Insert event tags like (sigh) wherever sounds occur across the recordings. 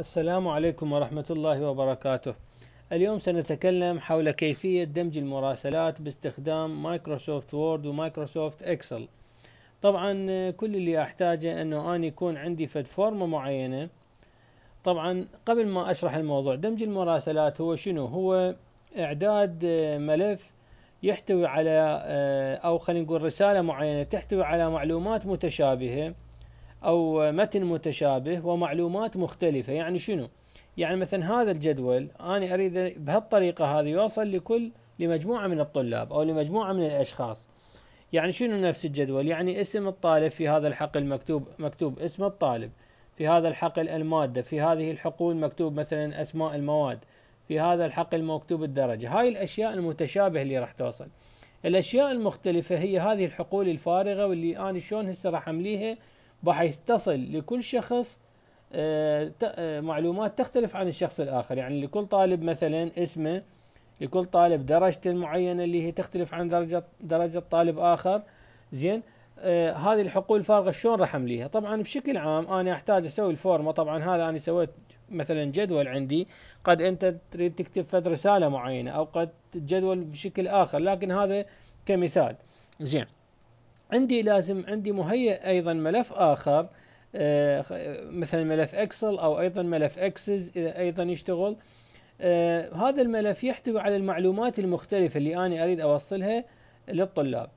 السلام عليكم ورحمة الله وبركاته اليوم سنتكلم حول كيفية دمج المراسلات باستخدام مايكروسوفت وورد ومايكروسوفت اكسل طبعا كل اللي احتاجه انه انا يكون عندي فد فورمة معينة طبعا قبل ما اشرح الموضوع دمج المراسلات هو شنو هو اعداد ملف يحتوي على او خلينا نقول رسالة معينة تحتوي على معلومات متشابهة أو متن متشابه ومعلومات مختلفة يعني شنو؟ يعني مثلا هذا الجدول أنا أريد بهالطريقة هذه يوصل لكل لمجموعة من الطلاب أو لمجموعة من الأشخاص يعني شنو نفس الجدول؟ يعني اسم الطالب في هذا الحقل مكتوب مكتوب اسم الطالب في هذا الحقل المادة في هذه الحقول مكتوب مثلا أسماء المواد في هذا الحقل مكتوب الدرجة هاي الأشياء المتشابهة اللي راح توصل الأشياء المختلفة هي هذه الحقول الفارغة واللي أنا شلون هسه راح أمليها بحيث تصل لكل شخص آه، آه، معلومات تختلف عن الشخص الآخر يعني لكل طالب مثلا اسمه لكل طالب درجته المعينة اللي هي تختلف عن درجة درجة طالب آخر زين آه هذه الحقول الفارغة شلون راح أمليها طبعا بشكل عام أنا أحتاج أسوي الفورمة طبعا هذا أنا سويت مثلا جدول عندي قد أنت تريد تكتب فد رسالة معينة أو قد جدول بشكل آخر لكن هذا كمثال زين عندي لازم عندي مهيئ ايضا ملف اخر آه، مثلا ملف اكسل او ايضا ملف اكسس ايضا يشتغل آه، هذا الملف يحتوي على المعلومات المختلفه اللي انا اريد اوصلها للطلاب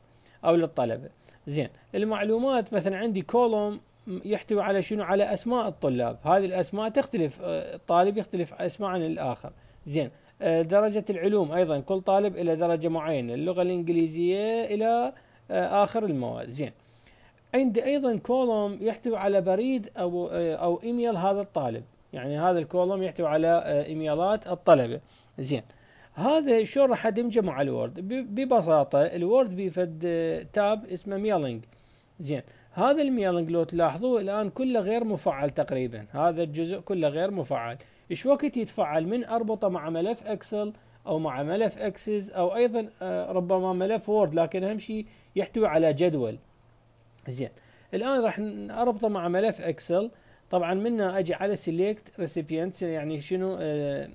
او للطلبه زين المعلومات مثلا عندي كولوم يحتوي على شنو على اسماء الطلاب هذه الاسماء تختلف الطالب آه، يختلف اسماء عن الاخر زين درجه العلوم ايضا كل طالب الى درجه معينه اللغه الانجليزيه الى آه، اخر المواد زين عندي ايضا كولوم يحتوي على بريد او آه، او ايميل هذا الطالب يعني هذا الكولوم يحتوي على آه، ايميلات الطلبه زين هذا شلون راح ادمجه مع الوورد ببساطه الوورد بيفد تاب اسمه ميلينج زين هذا الميلينج لو تلاحظوه الان كله غير مفعل تقريبا هذا الجزء كله غير مفعل ايش وقت يتفعل من اربطه مع ملف اكسل او مع ملف اكسس او ايضا آه، ربما ملف وورد لكن اهم شيء يحتوي على جدول زين الان راح اربطه مع ملف اكسل طبعا منا اجي على سيليكت ريسيبيانتس يعني شنو آه،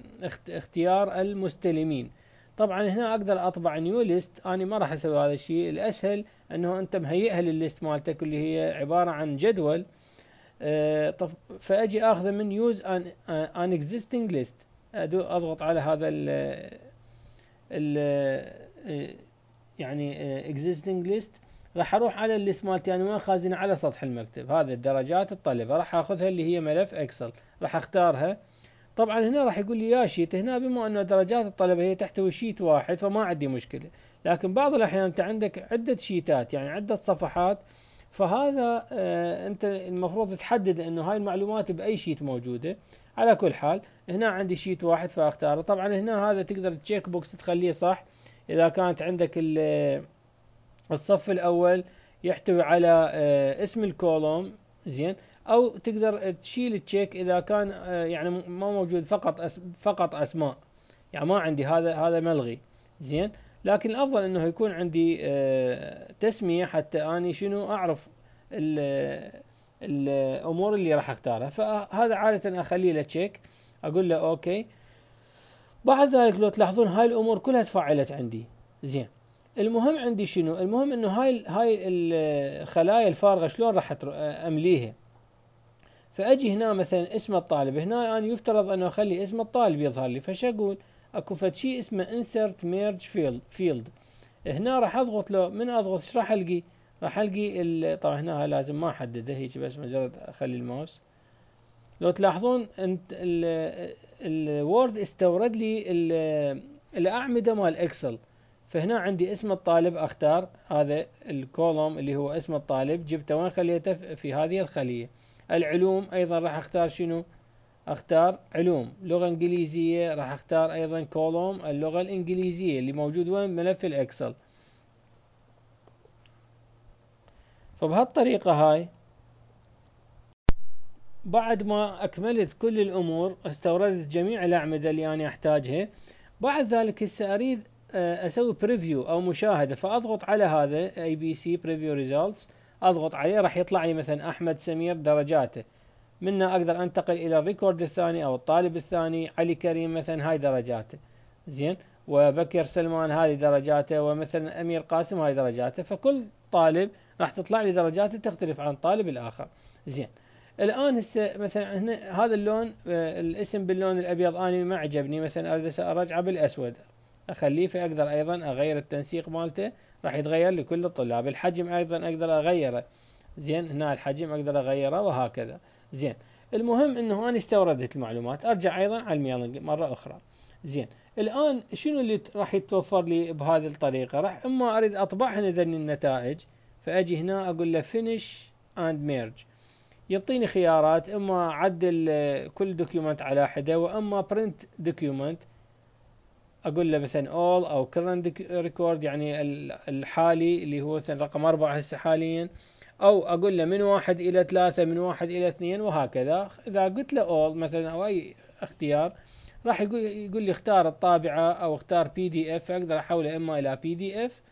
اختيار المستلمين طبعا هنا اقدر اطبع نيو ليست انا ما راح اسوي هذا الشيء الاسهل انه انت مهيئها للليست مالتك اللي هي عباره عن جدول آه، فاجي اخذه من يوز ان اكزيستنج ليست اضغط على هذا ال ال يعني existing list راح اروح على الليست مالتي انا وين خازنه على سطح المكتب هذا الدرجات الطلبه راح اخذها اللي هي ملف اكسل راح اختارها طبعا هنا راح يقول لي يا شيت هنا بما انه درجات الطلبه هي تحتوي شيت واحد فما عندي مشكله لكن بعض الاحيان انت عندك عده شيتات يعني عده صفحات فهذا آه، انت المفروض تحدد انه هاي المعلومات باي شيت موجوده على كل حال هنا عندي شيت واحد فاختاره طبعا هنا هذا تقدر تشيك بوكس تخليه صح اذا كانت عندك آه، الصف الاول يحتوي على آه، اسم الكولوم زين او تقدر تشيل التشيك اذا كان يعني ما موجود فقط فقط اسماء يعني ما عندي هذا هذا ملغي زين لكن الافضل انه يكون عندي آه، تسميه حتى اني شنو اعرف الامور اللي راح اختارها فهذا عاده اخليه لتشيك اقول له اوكي بعد ذلك لو تلاحظون هاي الامور كلها تفعلت عندي زين المهم عندي شنو المهم انه هاي هاي الخلايا آه، الفارغه شلون راح آه، امليها فاجي هنا مثلا اسم الطالب هنا انا يفترض انه اخلي اسم الطالب يظهر لي فش اقول اكو فتشي اسمه insert merge field field هنا راح اضغط لو من اضغط ايش راح القي راح القي طبعا هنا لازم ما احدده هيك بس مجرد اخلي الماوس لو تلاحظون انت الوورد استورد لي الاعمده مال اكسل فهنا عندي اسم الطالب اختار هذا الكولوم اللي هو اسم الطالب جبته وين خليته في هذه الخليه العلوم ايضا راح اختار شنو اختار علوم لغة انجليزية راح اختار ايضا كولوم اللغة الانجليزية اللي موجود وين ملف الاكسل فبهالطريقة هاي بعد ما اكملت كل الامور استوردت جميع الاعمدة اللي انا احتاجها بعد ذلك هسه اريد آه، اسوي بريفيو او مشاهدة فاضغط على هذا اي بي سي بريفيو ريزلتس اضغط عليه راح يطلع لي مثلا احمد سمير درجاته منها اقدر انتقل الى الريكورد الثاني او الطالب الثاني علي كريم مثلا هاي درجاته زين وبكر سلمان هذه درجاته ومثلا امير قاسم هاي درجاته فكل طالب راح تطلع لي درجاته تختلف عن الطالب الاخر زين الان هسه مثلا هنا هذا اللون آه، الاسم باللون الابيض اني ما عجبني مثلا اريد ارجعه بالاسود اخليه فاقدر ايضا اغير التنسيق مالته راح يتغير لكل الطلاب الحجم ايضا اقدر اغيره زين هنا الحجم اقدر اغيره وهكذا زين المهم انه انا استوردت المعلومات ارجع ايضا على الميلانج مره اخرى زين الان شنو اللي راح يتوفر لي بهذه الطريقه راح اما اريد اطبع هذه النتائج فاجي هنا اقول له فينيش اند ميرج يعطيني خيارات اما اعدل كل دوكيومنت على حده واما برنت دوكيومنت اقول له مثلا اول او كرنت ريكورد يعني الحالي اللي هو مثلا رقم اربعة هسه حاليا أو أقول له من واحد إلى ثلاثة من واحد إلى اثنين وهكذا إذا قلت له all مثلا أو أي اختيار راح يقول, لي اختار الطابعة أو اختار بي دي اف أقدر أحوله إما إلى بي دي اف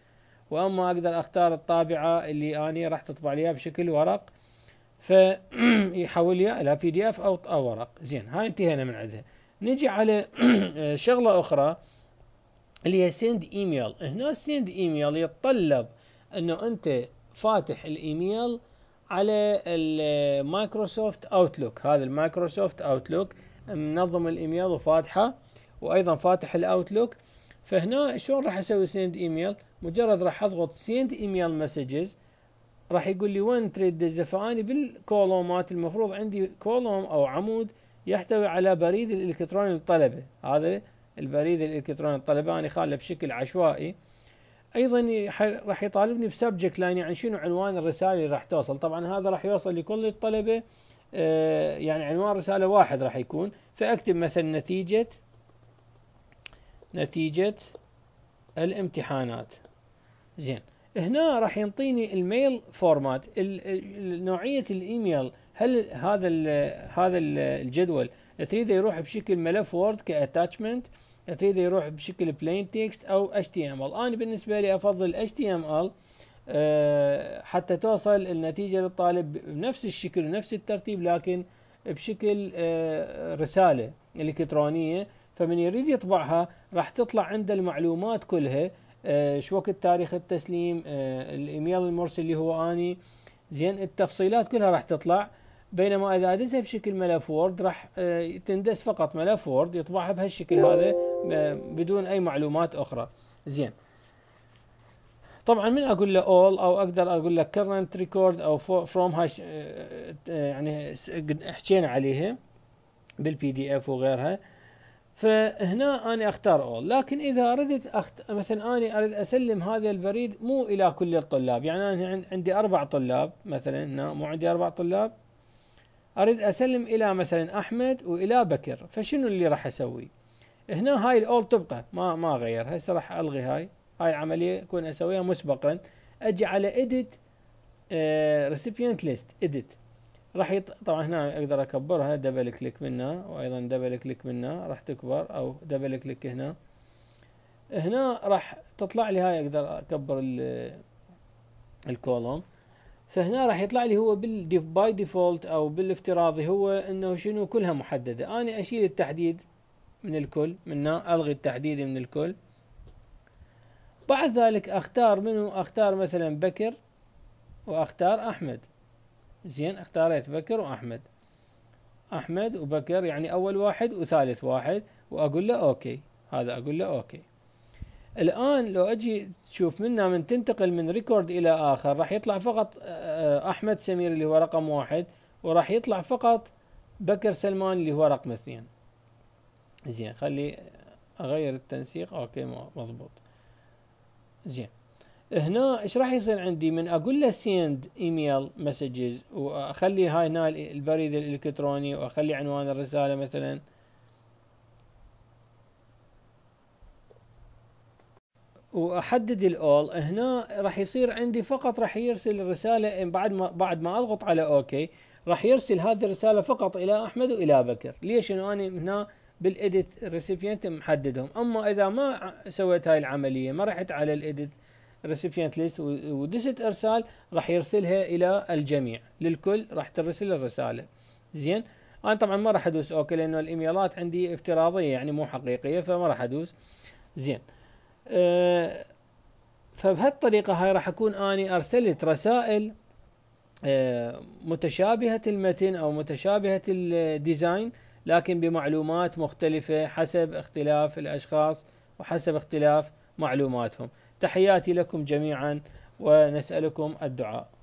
وأما أقدر أختار الطابعة اللي أني راح تطبع ليها بشكل ورق فيحول (clears throat) لي إلى بي دي اف أو أو ورق زين هاي انتهينا من عندها نجي على (clears throat) شغلة أخرى اللي هي سند ايميل هنا سند ايميل يتطلب انه انت فاتح الايميل على المايكروسوفت اوتلوك هذا المايكروسوفت اوتلوك منظم الايميل وفاتحه وايضا فاتح الاوتلوك فهنا شلون راح اسوي سند ايميل مجرد راح اضغط سند ايميل مسجز راح يقول لي وين تريد تدزه بالكولومات المفروض عندي كولوم او عمود يحتوي على بريد الالكتروني للطلبه هذا البريد الالكتروني للطلبه انا خاله بشكل عشوائي ايضا راح يطالبني بسبجكت لاين يعني شنو عنوان الرساله اللي راح توصل طبعا هذا راح يوصل لكل الطلبه آه، يعني عنوان رساله واحد راح يكون فاكتب مثلا نتيجه نتيجه الامتحانات زين هنا راح ينطيني الميل فورمات نوعيه الايميل هل هذا الـ هذا الجدول تريده يروح بشكل ملف وورد كاتاتشمنت تريده يروح بشكل بلين تكست او اتش تي ام ال انا بالنسبه لي افضل اتش تي ام ال حتى توصل النتيجه للطالب بنفس الشكل ونفس الترتيب لكن بشكل آه، رساله الكترونيه فمن يريد يطبعها راح تطلع عنده المعلومات كلها آه، شو وقت تاريخ التسليم آه، الايميل المرسل اللي هو اني زين التفصيلات كلها راح تطلع بينما اذا ادزها بشكل ملف وورد راح تندس فقط ملف وورد يطبعها بهالشكل هذا آه، بدون اي معلومات اخرى زين طبعا من اقول له اول او اقدر اقول له current record او from هاي آه، آه، يعني حكينا عليها بالبي دي اف وغيرها فهنا انا اختار اول لكن اذا اردت أخت... مثلا انا اريد اسلم هذا البريد مو الى كل الطلاب يعني انا عندي اربع طلاب مثلا هنا مو عندي اربع طلاب اريد اسلم الى مثلا احمد والى بكر فشنو اللي راح اسوي؟ هنا هاي الاول تبقى ما ما اغير هسه راح الغي هاي هاي العمليه اكون اسويها مسبقا اجي على edit ريسيبيانت آه، ليست edit راح يط... طبعا هنا اقدر اكبرها دبل كليك منها وايضا دبل كليك منها راح تكبر او دبل كليك هنا هنا راح تطلع لي هاي اقدر اكبر ال الكولوم فهنا راح يطلع لي هو بالديف باي ديفولت او بالافتراضي هو انه شنو كلها محدده انا اشيل التحديد من الكل من هنا الغي التحديد من الكل بعد ذلك اختار منو اختار مثلا بكر واختار احمد زين اختاريت بكر واحمد احمد وبكر يعني اول واحد وثالث واحد واقول له اوكي هذا اقول له اوكي الان لو اجي تشوف منا من تنتقل من ريكورد الى اخر راح يطلع فقط آه، آه، احمد سمير اللي هو رقم واحد وراح يطلع فقط بكر سلمان اللي هو رقم اثنين زين خلي اغير التنسيق اوكي مضبوط زين هنا ايش راح يصير عندي من اقول له سيند ايميل مسجز واخلي هاي هنا البريد الالكتروني واخلي عنوان الرساله مثلا واحدد الاول هنا راح يصير عندي فقط راح يرسل الرساله بعد ما بعد ما اضغط على اوكي راح يرسل هذه الرساله فقط الى احمد والى بكر ليش انه انا هنا بالاديت ريسيبيانت محددهم اما اذا ما سويت هاي العمليه ما رحت على الاديت ريسيبيانت ليست ودست ارسال راح يرسلها الى الجميع للكل راح ترسل الرساله زين انا طبعا ما راح ادوس اوكي لانه الايميلات عندي افتراضيه يعني مو حقيقيه فما راح ادوس زين آه، فبهالطريقه هاي راح اكون اني ارسلت رسائل آه، متشابهه المتن او متشابهه الديزاين لكن بمعلومات مختلفة حسب اختلاف الأشخاص وحسب اختلاف معلوماتهم تحياتي لكم جميعا ونسألكم الدعاء